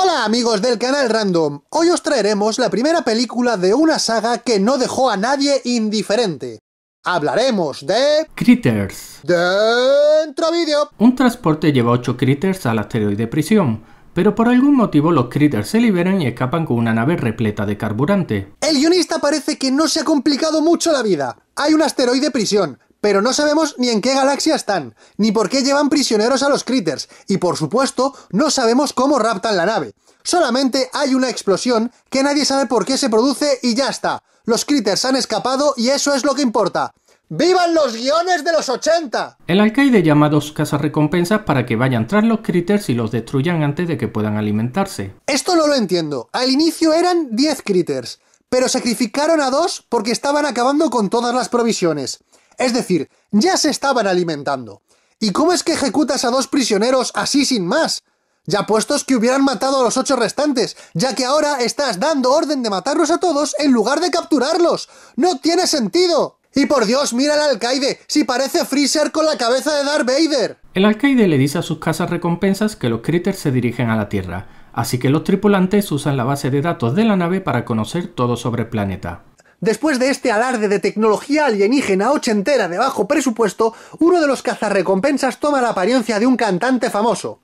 Hola amigos del canal Random, hoy os traeremos la primera película de una saga que no dejó a nadie indiferente. Hablaremos de... Critters. Dentro vídeo. Un transporte lleva 8 critters al asteroide prisión, pero por algún motivo los critters se liberan y escapan con una nave repleta de carburante. El guionista parece que no se ha complicado mucho la vida. Hay un asteroide prisión, pero no sabemos ni en qué galaxia están, ni por qué llevan prisioneros a los critters, y por supuesto, no sabemos cómo raptan la nave. Solamente hay una explosión que nadie sabe por qué se produce y ya está. Los critters han escapado y eso es lo que importa. ¡Vivan los guiones de los 80! El alcaide llama a dos recompensas para que vayan tras los critters y los destruyan antes de que puedan alimentarse. Esto no lo entiendo. Al inicio eran 10 critters, pero sacrificaron a dos porque estaban acabando con todas las provisiones. Es decir, ya se estaban alimentando. ¿Y cómo es que ejecutas a dos prisioneros así sin más? Ya puestos que hubieran matado a los ocho restantes, ya que ahora estás dando orden de matarlos a todos en lugar de capturarlos. ¡No tiene sentido! Y por Dios, mira al alcaide, si parece Freezer con la cabeza de Darth Vader. El alcaide le dice a sus casas recompensas que los critters se dirigen a la Tierra, así que los tripulantes usan la base de datos de la nave para conocer todo sobre el planeta. Después de este alarde de tecnología alienígena ochentera de bajo presupuesto, uno de los cazarrecompensas toma la apariencia de un cantante famoso.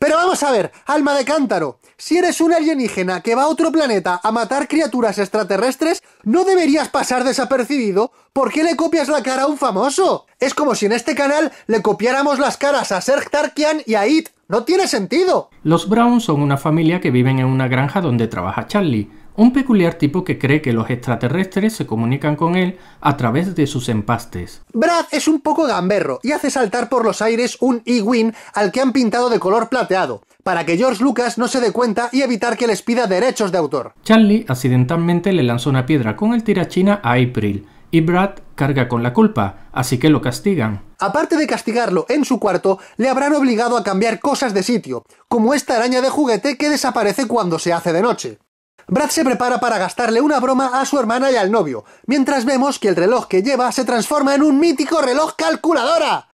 Pero vamos a ver, alma de cántaro, si eres un alienígena que va a otro planeta a matar criaturas extraterrestres, no deberías pasar desapercibido. ¿Por qué le copias la cara a un famoso? Es como si en este canal le copiáramos las caras a Serg Tarkian y a It. No tiene sentido. Los Brown son una familia que viven en una granja donde trabaja Charlie un peculiar tipo que cree que los extraterrestres se comunican con él a través de sus empastes. Brad es un poco gamberro y hace saltar por los aires un e al que han pintado de color plateado, para que George Lucas no se dé cuenta y evitar que les pida derechos de autor. Charlie accidentalmente le lanzó una piedra con el tirachina a April, y Brad carga con la culpa, así que lo castigan. Aparte de castigarlo en su cuarto, le habrán obligado a cambiar cosas de sitio, como esta araña de juguete que desaparece cuando se hace de noche. Brad se prepara para gastarle una broma a su hermana y al novio, mientras vemos que el reloj que lleva se transforma en un mítico reloj calculadora.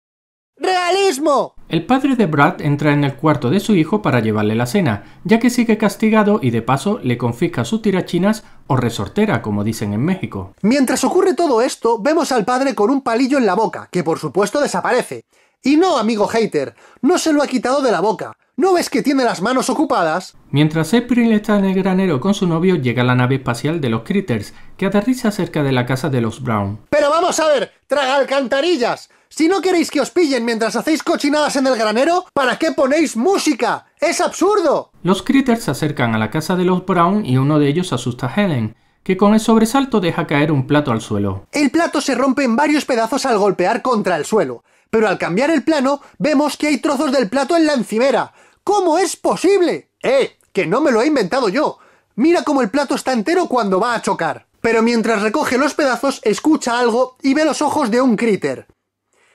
¡Realismo! El padre de Brad entra en el cuarto de su hijo para llevarle la cena, ya que sigue castigado y de paso le confisca sus tirachinas o resortera, como dicen en México. Mientras ocurre todo esto, vemos al padre con un palillo en la boca, que por supuesto desaparece. Y no, amigo hater, no se lo ha quitado de la boca. ¿No ves que tiene las manos ocupadas? Mientras April está en el granero con su novio, llega la nave espacial de los Critters, que aterriza cerca de la casa de los Brown. Pero vamos a ver, traga alcantarillas. Si no queréis que os pillen mientras hacéis cochinadas en el granero, ¿para qué ponéis música? ¡Es absurdo! Los Critters se acercan a la casa de los Brown y uno de ellos asusta a Helen, que con el sobresalto deja caer un plato al suelo. El plato se rompe en varios pedazos al golpear contra el suelo, pero al cambiar el plano vemos que hay trozos del plato en la encimera, ¿Cómo es posible? ¡Eh! Que no me lo he inventado yo. Mira cómo el plato está entero cuando va a chocar. Pero mientras recoge los pedazos, escucha algo y ve los ojos de un critter.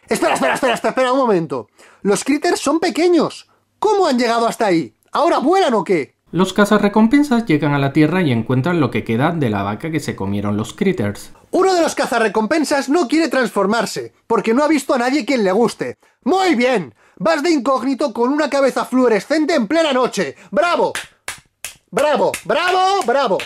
Espera, espera, espera, espera, un momento. Los critters son pequeños. ¿Cómo han llegado hasta ahí? ¿Ahora vuelan o qué? Los recompensas llegan a la Tierra y encuentran lo que queda de la vaca que se comieron los critters. Uno de los cazarrecompensas no quiere transformarse, porque no ha visto a nadie quien le guste. ¡Muy bien! Vas de incógnito con una cabeza fluorescente en plena noche. ¡Bravo! ¡Bravo! ¡Bravo! ¡Bravo!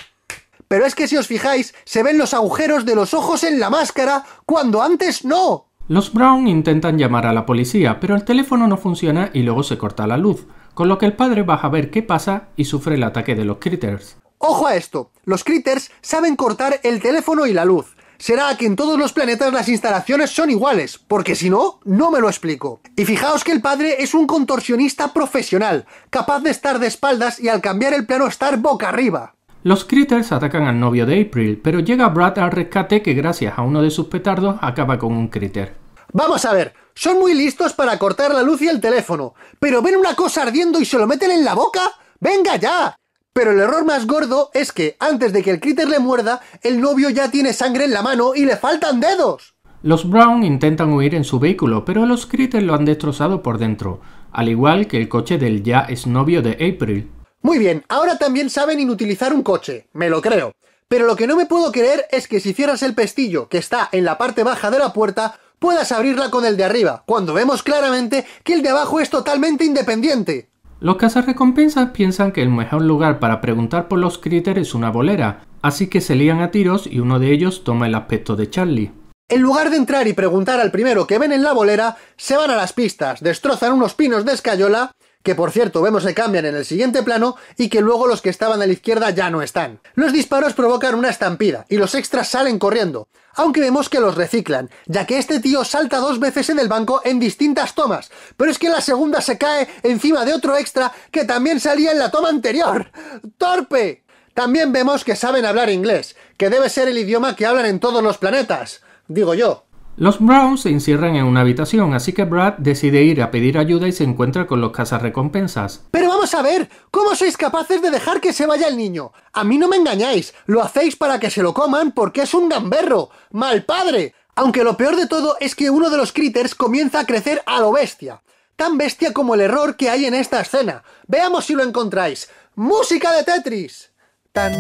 Pero es que si os fijáis, se ven los agujeros de los ojos en la máscara cuando antes no. Los Brown intentan llamar a la policía, pero el teléfono no funciona y luego se corta la luz, con lo que el padre baja a ver qué pasa y sufre el ataque de los critters. Ojo a esto, los critters saben cortar el teléfono y la luz. Será que en todos los planetas las instalaciones son iguales, porque si no, no me lo explico. Y fijaos que el padre es un contorsionista profesional, capaz de estar de espaldas y al cambiar el plano estar boca arriba. Los critters atacan al novio de April, pero llega Brad al rescate que gracias a uno de sus petardos acaba con un critter. Vamos a ver, son muy listos para cortar la luz y el teléfono, pero ven una cosa ardiendo y se lo meten en la boca. ¡Venga ya! Pero el error más gordo es que antes de que el critter le muerda, el novio ya tiene sangre en la mano y le faltan dedos. Los Brown intentan huir en su vehículo, pero los critters lo han destrozado por dentro, al igual que el coche del ya es novio de April. Muy bien, ahora también saben inutilizar un coche, me lo creo. Pero lo que no me puedo creer es que si cierras el pestillo que está en la parte baja de la puerta, puedas abrirla con el de arriba, cuando vemos claramente que el de abajo es totalmente independiente. Los cazarrecompensas piensan que el mejor lugar para preguntar por los critters es una bolera, así que se lían a tiros y uno de ellos toma el aspecto de Charlie. En lugar de entrar y preguntar al primero que ven en la bolera, se van a las pistas, destrozan unos pinos de escayola que por cierto vemos que cambian en el siguiente plano y que luego los que estaban a la izquierda ya no están. Los disparos provocan una estampida y los extras salen corriendo, aunque vemos que los reciclan, ya que este tío salta dos veces en el banco en distintas tomas, pero es que la segunda se cae encima de otro extra que también salía en la toma anterior. ¡Torpe! También vemos que saben hablar inglés, que debe ser el idioma que hablan en todos los planetas, digo yo. Los Browns se encierran en una habitación, así que Brad decide ir a pedir ayuda y se encuentra con los recompensas. Pero vamos a ver, ¿cómo sois capaces de dejar que se vaya el niño? A mí no me engañáis, lo hacéis para que se lo coman porque es un gamberro, mal padre. Aunque lo peor de todo es que uno de los critters comienza a crecer a lo bestia. Tan bestia como el error que hay en esta escena. Veamos si lo encontráis. ¡Música de Tetris! Tan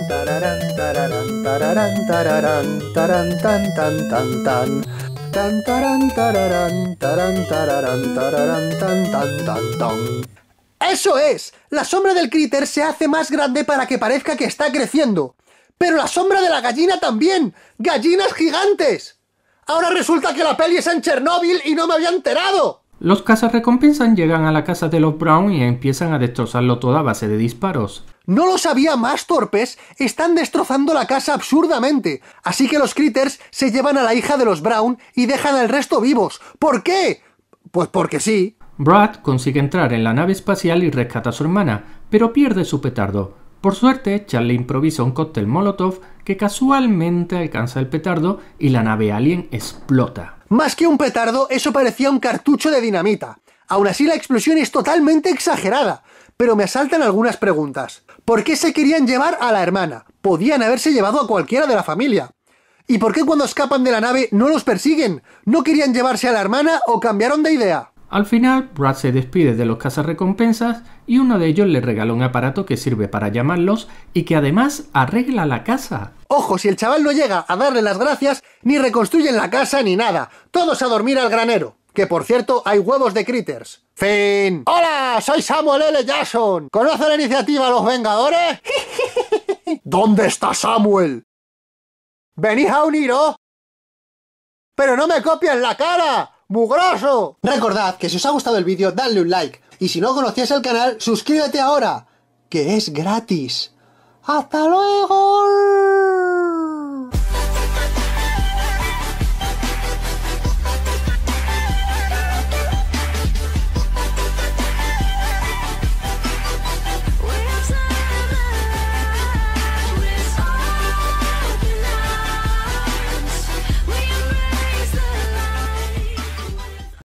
¡Eso es! La sombra del critter se hace más grande para que parezca que está creciendo. Pero la sombra de la gallina también. ¡Gallinas gigantes! Ahora resulta que la peli es en Chernóbil y no me había enterado. Los recompensan llegan a la casa de los Brown y empiezan a destrozarlo toda a base de disparos. No lo sabía más, torpes. Están destrozando la casa absurdamente. Así que los critters se llevan a la hija de los Brown y dejan al resto vivos. ¿Por qué? Pues porque sí. Brad consigue entrar en la nave espacial y rescata a su hermana, pero pierde su petardo. Por suerte, Charlie improvisa un cóctel Molotov que casualmente alcanza el petardo y la nave alien explota. Más que un petardo, eso parecía un cartucho de dinamita. Aún así, la explosión es totalmente exagerada. Pero me asaltan algunas preguntas. ¿Por qué se querían llevar a la hermana? Podían haberse llevado a cualquiera de la familia. ¿Y por qué cuando escapan de la nave no los persiguen? ¿No querían llevarse a la hermana o cambiaron de idea? Al final, Brad se despide de los cazarrecompensas y uno de ellos le regala un aparato que sirve para llamarlos y que además arregla la casa. Ojo, si el chaval no llega a darle las gracias, ni reconstruyen la casa ni nada. Todos a dormir al granero. Que por cierto, hay huevos de critters. Fin. Hola, soy Samuel L. Jackson. ¿Conoce la iniciativa Los Vengadores? ¿Dónde está Samuel? ¿Venís a uniros! Oh. ¡Pero no me copias la cara! mugroso. Recordad que si os ha gustado el vídeo, dadle un like. Y si no conocías el canal, suscríbete ahora, que es gratis. ¡Hasta luego!